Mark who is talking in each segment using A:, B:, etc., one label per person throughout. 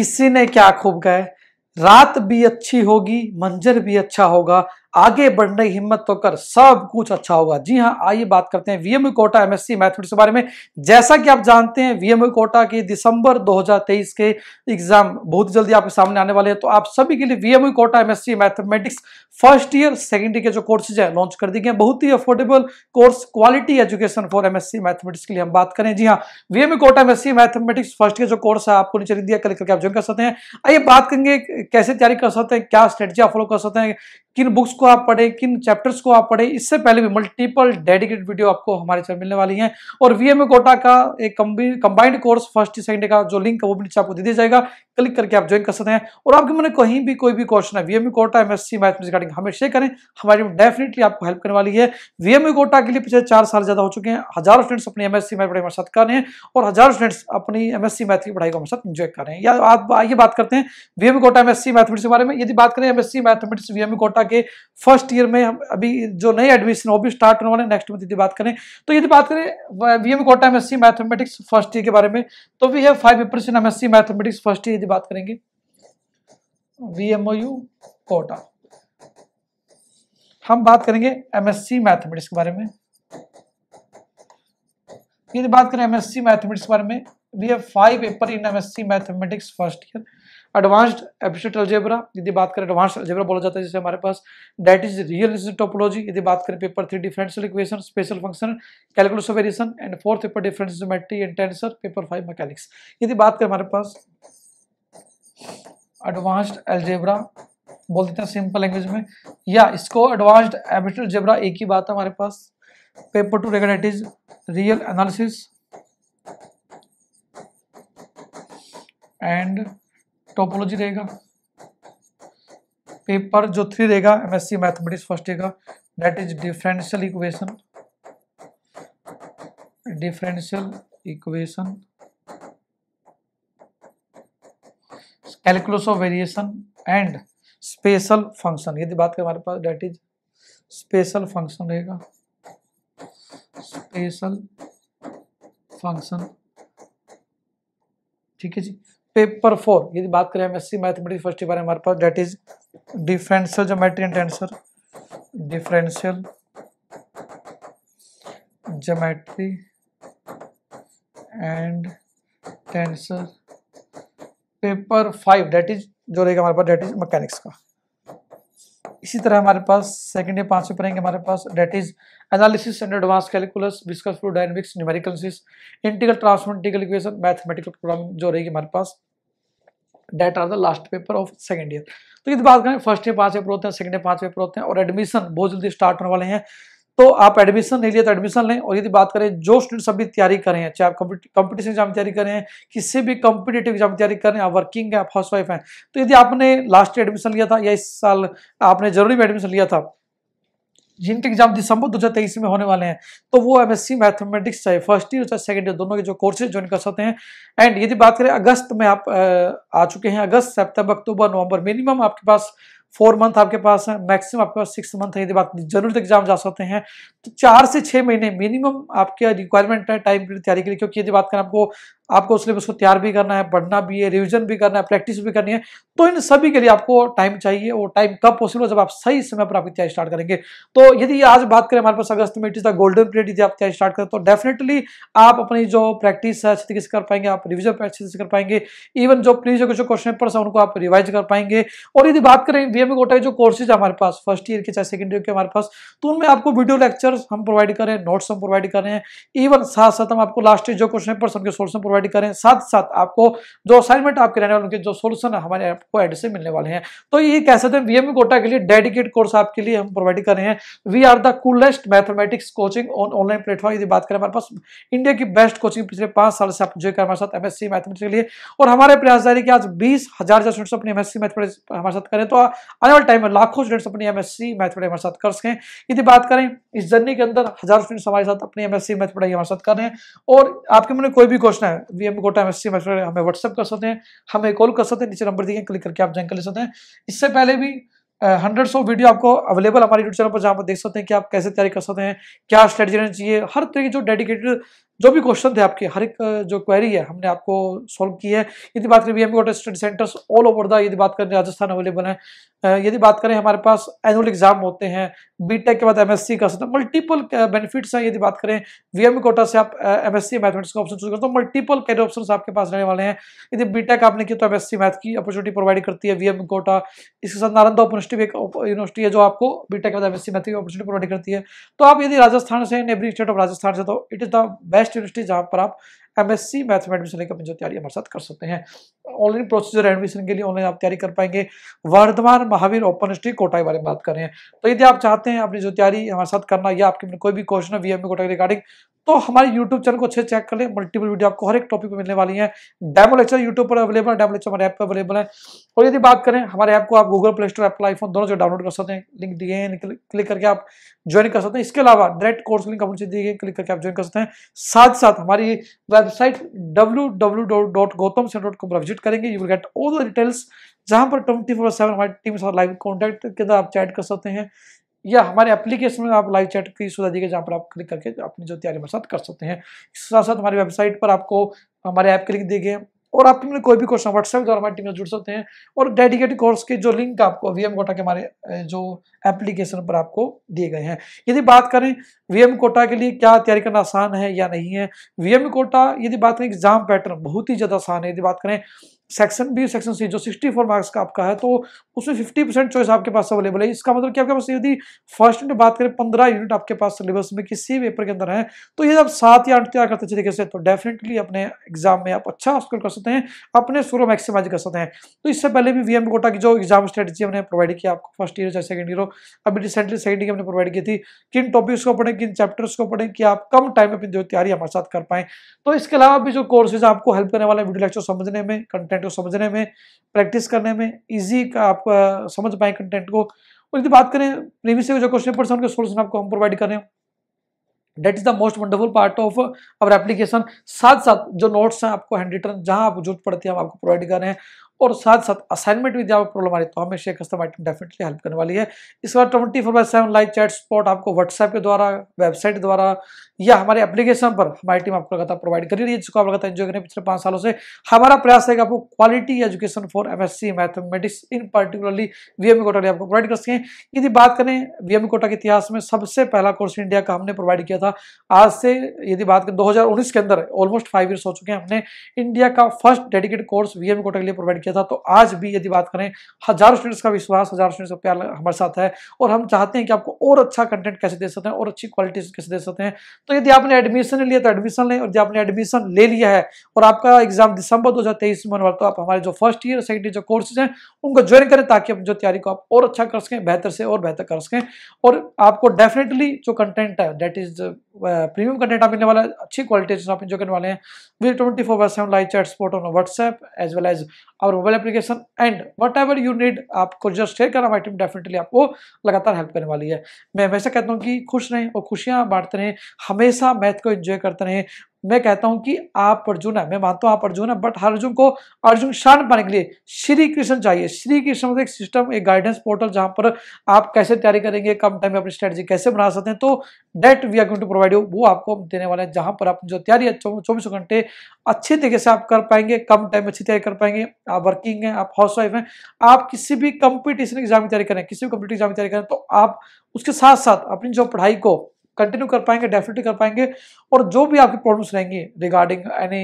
A: किसी ने क्या खूब गाए रात भी अच्छी होगी मंजर भी अच्छा होगा आगे बढ़ने की हिम्मत तो कर सब कुछ अच्छा होगा जी हाँ आइए बात करते हैं वीएम कोटा एमएससी मैथमेटिक्स के बारे में जैसा कि आप जानते हैं वीएम कोटा के दिसंबर 2023 के एग्जाम बहुत जल्दी आपके सामने आने वाले हैं तो आप सभी के लिए VM Kota MSc mathematics first year second year के जो कोर्सेज है लॉन्च कर दिए गए बहुत ही affordable course quality education for MSc mathematics के लिए हम बात करें जी हाँ VMOU Kota MSc mathematics first year जो कोर्स है आपको नीचे दिया कल करके आप ज्वाइन कर सकते हैं आइए बात करेंगे कैसे तैयारी कर सकते हैं क्या स्ट्रेटजी आप फॉलो कर सकते हैं किन बुक्स को आप पढ़े किन चैप्टर्स को आप पढ़े इससे पहले भी मल्टीपल डेडिकेटेड वीडियो आपको हमारे चैनल मिलने वाली हैं और वीएमए कोटा का एक कंबाइंड कोर्स फर्स्ट सेकंड का जो लिंक है वो भी नीचे आपको दे दिया जाएगा क्लिक करके आप ज्वाइन कर सकते हैं और आपके मन कहीं भी कोई भी क्वेश्चन है VMA Kota MSc math regarding हमें शेयर करें हमारी डेफिनेटली आपको हेल्प करने वाली है वीएमए कोटा के लिए पिछले चार साल ज्यादा हो चुके हैं हजार स्टूडेंट्स अपनी एमएससी मैथ पढ़ाई हमारे साथ कर रहे हैं और हजार स्टूडेंट्स अपनी एमएससी मैथ की पढ़ाई को हमारे साथ एंजॉय कर रहे हैं या आप आइए बात करते हैं वीएमए कोटा एमएससी मैथमेटिक्स के बारे में यदि बात करें एमएससी मैथमेटिक्स वीएमए कोटा के फर्स्ट ईयर में हम अभी जो नए एडमिशन वो भी स्टार्ट होने वाले नेक्स्ट मंथ यदि बात करें तो यदि बात करें V M Kota MSc mathematics first year के बारे में तो we have five papers in MSc mathematics first year यदि बात करेंगे V M O U Kota हम बात करेंगे एमएससी मैथमेटिक्स के बारे में यदि बात करें एमएससी मैथमेटिक्स के बारे में we have five paper in MSc mathematics first year advanced abstract algebra यदि बात करें एडवांस अलजेब्रा बोला जाता है जैसे हमारे पास दैट इज रियल टोपोलॉजी यदि बात करें paper three differential equation special function calculus variation and fourth paper differential geometry and tensor paper five mechanics यदि बात करें हमारे पास एडवांस्ड एलजेब्रा बोल देते हैं सिंपल लैंग्वेज में या इसको एडवांस्ड एब्स्ट्रेट अलजेब्रा एक ही बात है हमारे पास पेपर टू रेगर that is real analysis and topology रहेगा पेपर जो थ्री रहेगा एमएससी मैथमेटिक्स फर्स्ट का that is differential equation differential equation calculus of variation and special function यदि बात करें हमारे पास डेट इज स्पेशल फंक्शन रहेगा स्पेशल फंक्शन ठीक है जी पेपर फोर यदि बात करें S C mathematics first paper हमारे पास that is differential geometry and tensor differential geometry and tensor paper five that is जो रहेगा हमारे पास डेट इज मैकेनिक्स का इसी तरह हमारे पास सेकंड या पांचवें पढ़ेंगे हमारे पास that is analysis and advance calculus viscous fluid dynamics numerical integral transcendental equation mathematical problem जो रहेगी हमारे पास that are the last paper of second year तो यदि बात करें फर्स्ट ईयर पाँच पेपर होते हैं सेकंड ईयर पाँच पेपर होते हैं और एडमिशन बहुत जल्दी स्टार्ट होने वाले हैं तो आप एडमिशन नहीं लिए तो एडमिशन लें और यदि बात करें जो स्टूडेंट्स अभी तैयारी करें चाहे आप कंपटीशन एग्जाम तैयारी करें किसी भी कॉम्पिटेटिव एग्जाम तैयारी करें आप वर्किंग है आप हाउस वाइफ हैं तो यदि आपने लास्ट ईयर एडमिशन लिया था या इस साल आपने जरूरी में एडमिशन लिया था जिनके एग्जाम दिसंबर दो हजार तेईस में होने वाले हैं तो वो एमएससी मैथमेटिक्स चाहे फर्स्ट ईयर चाहे सेकंड ईयर दोनों के जो कोर्सेज ज्वाइन कर सकते हैं एंड यदि बात करें अगस्त में आप आ चुके हैं अगस्त सितंबर अक्टूबर नवंबर मिनिमम आपके पास फोर मंथ आपके पास है मैक्सिमम आपके पास सिक्स मंथ है यदि बात जरूर एग्जाम जा सकते हैं तो चार से छः महीने मिनिमम आपके रिक्वायरमेंट है टाइम पीरियड तैयारी के लिए क्योंकि यदि बात करें आपको आपको सिलेबस को तैयार भी करना है पढ़ना भी है रिविजन भी करना है प्रैक्टिस भी करनी है तो इन सभी के लिए आपको टाइम चाहिए वो टाइम कब पॉसिबल जब आप सही समय पर आपकी तैयारी स्टार्ट करेंगे तो यदि आज बात करें हमारे पास अगस्त में it is the golden period यदि आप तैयारी स्टार्ट करें तो डेफिनेटली आप अपनी जो प्रैक्टिस है अच्छी तरीके से कर पाएंगे आप रिविजन अच्छे से कर पाएंगे इवन जो प्रीवियस जो क्वेश्चन पेपर है उनको आप रिवाइज कर पाएंगे और यदि बात करें वी एम कोटा के जो कोर्सेज हमारे पास फर्स्ट ईयर के चाहे सेकेंड ईयर के हमारे पास तो उनमें आपको वीडियो लेक्चर्स हम प्रोवाइड करें नोट्स हम प्रोवाइड करें इवन साथ साथ हम आपको लास्ट ईयर जो क्वेश्चन पेपर उनके सोर्स हम प्रोवाइड प्रोवाइड करें साथ साथ आपको जो असाइनमेंट आपके रहने वाले उनके जो सोल्यूशन हमारे आपको एड से मिलने वाले हैं तो ये कह सकते हैं वीएम कोटा के लिए डेडिकेट कोर्स आपके लिए हम प्रोवाइड कर रहे हैं we are the coolest mathematics coaching on online platform यदि बात करें हमारे पास इंडिया की बेस्ट कोचिंग पिछले पांच साल से आप जो कर हमारे साथ एमएससी मैथमेटिक्स के लिए और हमारे प्रयास जारी कि आज बीस हजार स्टूडेंट्स अपनी एमएससी मैथमेटिक्स हमारे साथ करें तो आने वाले टाइम में लाखों स्टूडेंट्स अपनी एमएससी मैथमेटिक्स हमारे साथ कर सकें यदि बात करें इस जर्नी के अंदर हजार स्टूडेंट्स हमारे साथ अपनी एमएससी मैथमेटिक्स हमारे साथ कर रहे हैं और आपके मन में कोई भी क्वेश्चन है वी एम गोटा एम हमें व्हाट्सअप कर सकते हैं हमें कॉल कर सकते हैं नीचे नंबर दिए क्लिक करके आप ज्वाइन कर ले सकते हैं इससे पहले भी हंड्रेड्स ऑफ वीडियो आपको अवेलेबल हमारे यूट्यूब चैनल पर जहाँ पर देख सकते हैं कि आप कैसे तैयारी कर सकते हैं क्या स्ट्रेटजी रहनी चाहिए हर तरह की जो डेडिकेटेड जो भी क्वेश्चन थे आपके हर एक जो क्वेरी है हमने आपको सॉल्व की है यदि बात करें B Kota study centres all over the यदि बात करें राजस्थान अवेलेबल है यदि बात करें हमारे पास एनुअल एग्जाम होते हैं बी टेक के बाद एमएससी का सकते मल्टीपल बेनिफिट्स हैं यदि बात करें वीएम कोटा से आप एम एस सी मैथमेटिक्स का ऑप्शन चूज करते हो मल्टीपल कैरियर ऑप्शन आपके पास रहने वाले हैं यदि बीटेक आपने तो की तो एम एस सी मैथ की अपॉर्चुनिटी प्रोवाइड करती है वीएम कोटा इसके साथ नालंदा यूनिवर्सिटी एक यूनिवर्सिटी है जो आपको बीटेक के बाद एम एस सी मैथ की अपॉर्चुनिटी प्रोवाइड करती है तो आप यदि राजस्थान से नेबरिंग स्टेट ऑफ राजस्थान से तो it is the best best university जहाँ पर आप एम एस सी मैथ में एडमिशन लेकर अपनी तैयारी हमारे साथ कर सकते हैं ऑनलाइन प्रोसीजर एडमिशन के लिए ऑनलाइन आप तैयारी कर पाएंगे वर्धमान महावीर ओपन यूनिवर्सिटी कोटा के बारे में बात कर रहे हैं तो यदि आप चाहते हैं अपनी जो तैयारी हमारे साथ करना या आपके कोई भी क्वेश्चन है वी एम कोटा के रिगार्डिंग तो हमारे YouTube चैनल को अच्छे चेक कर लें मल्टीपल वीडियो आपको हर एक टॉपिक पर मिलने वाली है डेमो लेक्चर यूट्यूब पर अवेलेबल है डेमो लेक्चर हमारे ऐप पर अवेलेबल है और यदि बात करें हमारे ऐप को आप Google Play Store Apple iPhone दोनों से डाउनलोड कर सकते हैं लिंक दिए हैं क्लिक करके आप ज्वाइन कर सकते हैं इसके अलावा डायरेक्ट कोर्स लिंक अपने दिए गए क्लिक करके आप ज्वाइन कर सकते हैं साथ साथ हमारी website W W dot Gautam Sen dot com पर विजिट करेंगे you will get all the details जहां पर ट्वेंटी फोर सेवन हमारी टीम के साथ लाइव कॉन्टैक्ट के अंदर आप चैट कर सकते हैं या हमारे एप्लीकेशन में आप लाइव चैट की सुविधा दी गई जहाँ पर आप क्लिक करके अपनी जो तैयारी हमारे साथ कर सकते हैं इसके साथ साथ हमारी वेबसाइट पर आपको हमारे ऐप क्लिक दिए गए और आप टीम में कोई भी क्वेश्चन व्हाट्सएप द्वारा हमारी टीम में जुड़ सकते हैं और डेडिकेटेड कोर्स के जो लिंक आपको वी एम गोटा के हमारे जो एप्लीकेशन पर आपको दिए गए हैं यदि बात करें वीएम कोटा के लिए क्या तैयारी करना आसान है या नहीं है वीएम कोटा यदि बात करें एग्जाम पैटर्न बहुत ही ज़्यादा आसान है यदि बात करें सेक्शन बी सेक्शन सी जो 64 मार्क्स का आपका है तो उसमें 50 परसेंट चॉइस आपके पास अवेलेबल है इसका मतलब कि आपके पास यदि फर्स्ट यूनिट बात करें 15 यूनिट आपके पास सिलेबस में किसी पेपर के अंदर है तो यदि आप सात या आठ तैयार करते तरीके से तो डेफिनेटली अपने एग्जाम में आप अच्छा स्कोर कर सकते हैं अपने स्कोर मैक्सिमाइज कर सकते हैं तो इससे पहले भी वीएम कोटा की जो एग्जाम स्ट्रेटेजी हमने प्रोवाइड किया आपको फर्स्ट ईयर चाहे सेकंड ईयर अभी रिसेंटली सेकेंड ईयर हमने प्रोवाइड की थी किन टॉपिक्स को अपने किन चैप्टर्स को पढ़ें कि आप कम टाइम में अपनी जो तैयारी हमारे साथ कर पाएं तो इसके अलावा भी जो कोर्सेज आपको हेल्प करने वाले वीडियो लेक्चर समझने में कंटेंट को समझने में प्रैक्टिस करने में ईजी आप समझ पाएं कंटेंट को और यदि बात करें प्रीवियस जो क्वेश्चन पेपर उनके सोल्यूशन आपको हम प्रोवाइड करें that is the most wonderful part of our application साथ साथ जो नोट्स हैं आपको हैंड रिटर्न जहां आप जरूरत पड़ती है हम आपको प्रोवाइड कर रहे हैं और साथ साथ असाइनमेंट भी जहाँ प्रॉब्लम आ रही तो हमें हमेशा कस्टम आइटम डेफिनेटली हेल्प करने वाली है इस बार twenty four by seven live chat support आपको व्हाट्सएप के द्वारा वेबसाइट द्वारा या हमारे एप्लीकेशन पर हमारी टीम आपको लगातार प्रोवाइड कर रही है जिसको आप लगातार एंजॉय करें पिछले पांच सालों से हमारा प्रयास है कि आपको quality education for M S C mathematics in particularly V M Kota आपको प्रोवाइड कर सकें यदि बात करें वीएम कोटा e के इतिहास में सबसे पहला कोर्स इंडिया का हमने प्रोवाइड किया था आज से यदि बात करें दो के अंदर ऑलमोस्ट फाइव ईयर्स हो चुके हैं हमने इंडिया का first dedicate course V M Kota के लिए प्रोवाइड किया था तो आज भी यदि बात करें हजारों स्टूडेंट्स का विश्वास हजारों स्टूडेंट्स का प्यार हमारे साथ है और हम चाहते हैं कि आपको और अच्छा कंटेंट कैसे दे सकते हैं और अच्छी क्वालिटी कैसे दे सकते हैं तो यदि आपने एडमिशन लिया तो एडमिशन लें और जब आपने एडमिशन ले लिया है और आपका एग्जाम दिसंबर 2023 में होने वाला तो आप हमारे जो फर्स्ट ईयर सेकंड ईयर जो कोर्सेज हैं उनको ज्वाइन करें ताकि आप जो तैयारी को आप और अच्छा कर सकें बेहतर से और बेहतर कर सकें और आपको डेफिनेटली जो कंटेंट है डेट इज़ प्रीमियम कंटेंट आप मिलने वाला है अच्छी क्वालिटी आप इंजॉय करने वाले हैं with twenty four by seven live chat support on WhatsApp as well as our mobile application and whatever you need आपको जस्ट शेयर करना हमारी टीम डेफिनेटली आपको लगातार हेल्प करने वाली है मैं हमेशा कहता हूँ कि खुश रहें और खुशियाँ बांटते रहें हमेशा मैथ को इन्जॉय करते रहें मैं कहता हूं कि आप अर्जुन है मैं मानता हूं आप अर्जुन है बट हर अर्जुन को अर्जुन शान पाने के लिए श्री कृष्ण चाहिए श्री कृष्ण मतलब एक सिस्टम एक गाइडेंस पोर्टल जहां पर आप कैसे तैयारी करेंगे कम टाइम में अपनी स्ट्रेटजी कैसे बना सकते हैं तो that we are going to provide you वो आपको देने वाले हैं जहां पर आप जो तैयारी है चौबीसों घंटे अच्छे तरीके से आप कर पाएंगे कम टाइम में अच्छी तैयारी कर पाएंगे आप वर्किंग है आप हाउस वाइफ हैं आप किसी भी कंपिटिशन एग्जाम की तैयारी करें किसी भी कंपिटिशन एग्जाम की तैयारी करें तो आप उसके साथ साथ अपनी जो पढ़ाई को कंटिन्यू कर पाएंगे डेफिनेटली कर पाएंगे और जो भी आपकी प्रॉब्लम्स रहेंगी रिगार्डिंग एनी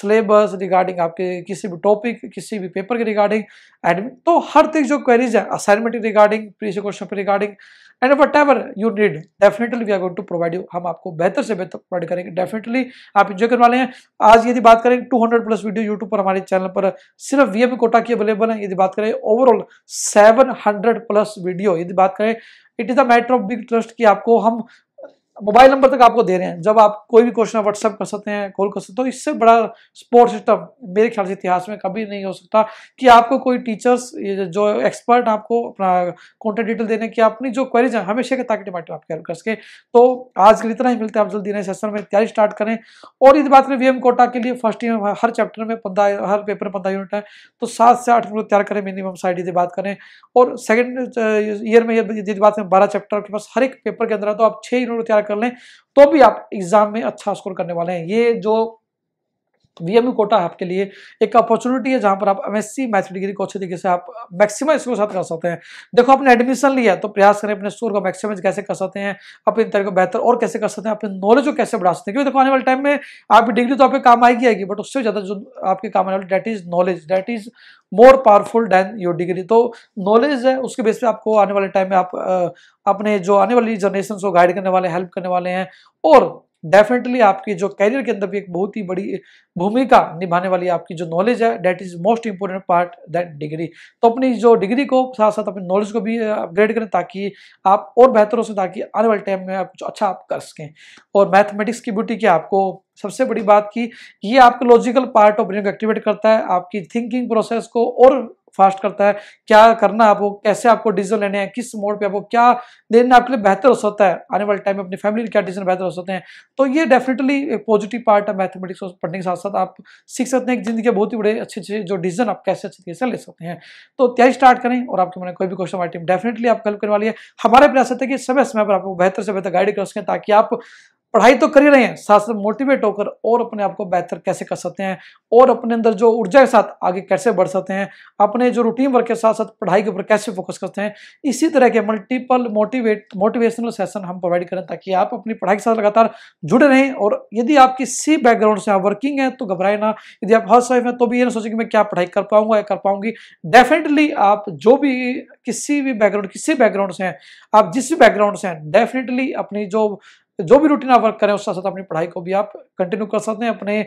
A: सिलेबस रिगार्डिंग आपके किसी भी टॉपिक किसी भी पेपर के रिगार्डिंग एडमिट तो हर तरीके जो क्वेरीज है असाइनमेंट रिगार्डिंग प्रीवियस क्वेश्चन पे regarding and whatever you need definitely we are going to provide you हम आपको बेहतर से बेहतर प्रोवाइड करेंगे डेफिनेटली आप इंजॉय करने वाले हैं आज यदि बात करें 200 प्लस वीडियो यूट्यूब पर हमारे चैनल पर सिर्फ वी एम कोटा की अवेलेबल है यदि बात करें ओवरऑल 700 प्लस वीडियो यदि बात करें it is a matter of big trust कि आपको हम मोबाइल नंबर तक आपको दे रहे हैं जब आप कोई भी क्वेश्चन व्हाट्सअप कर सकते हैं कॉल कर सकते हो तो इससे बड़ा स्पोर्ट सिस्टम मेरे ख्याल से इतिहास में कभी नहीं हो सकता कि आपको कोई टीचर्स जो एक्सपर्ट आपको अपना कॉन्टेक्ट डिटेल देने की अपनी जो क्वेरीज हैं हमेशा के ताकि डिमांड आप कैर कर सके तो आज के लिए इतना ही मिलते हैं आप जल्दी नए सेशन में तैयारी स्टार्ट करें और यदि बात करें वी कोटा के लिए फर्स्ट ईयर हर चैप्टर में पंद्रह हर पेपर पंद्रह यूनिट है तो सात से आठ यूनिट तैयार करें मिनिमम साइड यदि बात करें और सेकेंड ईयर uh, में यदि बात करें बारह चैप्टर आपके पास हर एक पेपर के अंदर है तो आप छः यूनिट तैयार कर लें तो भी आप एग्ज़ाम में अच्छा स्कोर करने वाले हैं ये जो वीएमयू कोटा आपके लिए एक अपॉर्चुनिटी है जहां पर आप एमएससी मैथ्स डिग्री को अच्छे तरीके से आप मैक्सिमम इसके साथ कर सकते हैं देखो आपने एडमिशन लिया तो प्रयास करें अपने स्कोर को मैक्सिमाइज कैसे कर सकते हैं अपने तरीके को बेहतर और कैसे कर सकते हैं अपने नॉलेज को कैसे बढ़ा सकते हैं क्योंकि देखो आने वाले टाइम में आपकी डिग्री तो आपके काम आएगी आएगी बट उससे ज़्यादा जो आपके काम आने वाले that is knowledge that is more powerful than your degree तो नॉलेज है उसके बेस पे आपको आने वाले टाइम में आप अपने जो आने वाली जनरेशन को गाइड करने वाले हेल्प करने वाले हैं और डेफिनेटली आपकी जो कैरियर के अंदर भी एक बहुत ही बड़ी भूमिका निभाने वाली आपकी जो नॉलेज है that is most important part that degree तो अपनी जो डिग्री को साथ साथ अपनी नॉलेज को भी अपग्रेड करें ताकि आप और बेहतर हो सकें ताकि आने वाले टाइम में आप कुछ अच्छा आप कर सकें और मैथमेटिक्स की ब्यूटी की आपको सबसे बड़ी बात की ये आपके लॉजिकल पार्ट ऑफ ब्रेन को एक्टिवेट करता है आपकी थिंकिंग प्रोसेस को और फास्ट करता है क्या करना आपको कैसे आपको डिसीजन लेने हैं किस मोड पे आपको क्या लेना आपके लिए बेहतर हो सकता है आने वाले टाइम में अपनी फैमिली क्या डिसीजन बेहतर हो सकते हैं तो ये डेफिनेटली एक पॉजिटिव पार्ट है मैथमेटिक्स और पढ़ने के साथ साथ आप सीख सकते हैं जिंदगी बहुत ही बड़े अच्छे अच्छे जो डिसीजन आप कैसे अच्छे तरीके से ले सकते हैं तो तैयारी स्टार्ट करें और आपके मन कोई भी क्वेश्चन हमारी टीम डेफिनेटली आपको हेल्प करने वाली है हमारे प्रयास है कि समय समय पर आपको बेहतर से बेहतर गाइड कर सकें ताकि आप पढ़ाई तो कर ही रहे हैं साथ साथ मोटिवेट होकर और अपने आप को बेहतर कैसे कर सकते हैं और अपने अंदर जो ऊर्जा के साथ आगे कैसे बढ़ सकते हैं अपने जो रूटीन वर्क के साथ साथ पढ़ाई के ऊपर कैसे फोकस करते हैं इसी तरह के मल्टीपल मोटिवेट मोटिवेशनल सेशन हम प्रोवाइड करें ताकि आप अपनी पढ़ाई के साथ लगातार जुड़े रहें और यदि आप किसी बैकग्राउंड से आप वर्किंग है तो घबराए ना यदि आप हाउस वाइफ हैं तो भी ये ना सोचें कि मैं क्या पढ़ाई कर पाऊंगा या कर पाऊंगी डेफिनेटली आप जो भी किसी भी बैकग्राउंड किसी बैकग्राउंड से हैं आप जिस भी बैकग्राउंड से हैं डेफिनेटली अपनी जो तो जो भी रूटीन आप वर्क करें उसके साथ साथ अपनी पढ़ाई को भी आप कंटिन्यू कर सकते हैं अपने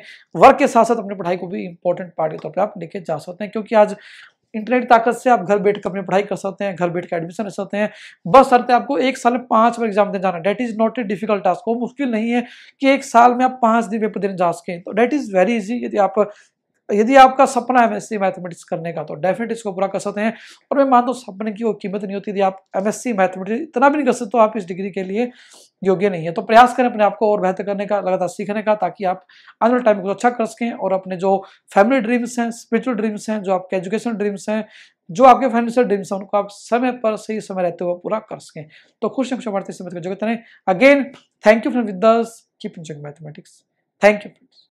A: वर्क के साथ साथ अपनी पढ़ाई को भी इंपॉर्टेंट पार्ट के तौर पर आप लेके जा सकते हैं क्योंकि आज इंटरनेट ताकत से आप घर बैठ कर अपनी पढ़ाई कर सकते हैं घर बैठ कर एडमिशन ले सकते हैं बस सर आपको एक साल में पाँच बार एग्जाम देने जाना that is not a difficult task वो मुश्किल नहीं है कि एक साल में आप पाँच दिन पेपर देने जा सकें तो डेट इज़ वेरी इजी यदि आप यदि आपका सपना है एमएससी मैथमेटिक्स करने का तो डेफिनेट इसको पूरा कर सकते हैं और मैं मानता हूँ सपने की वो कीमत नहीं होती यदि आप सी मैथमेटिक्स इतना भी नहीं कर सकते तो आप इस डिग्री के लिए योग्य नहीं है तो प्रयास करें अपने आपको और बेहतर करने का लगातार सीखने का ताकि आप आने वाले टाइम को अच्छा कर सकें और अपने जो फैमिली ड्रीम्स हैं स्पिरिचुअल ड्रीम्स हैं जो आपके एजुकेशन ड्रीम्स हैं जो आपके फाइनेंशियल ड्रीम्स हैं उनको आप समय पर सही समय रहते हुए पूरा कर सकें तो खुश हम भारतीय से मत जगत रहें again thank you friend with keep enjoying mathematics thank you friends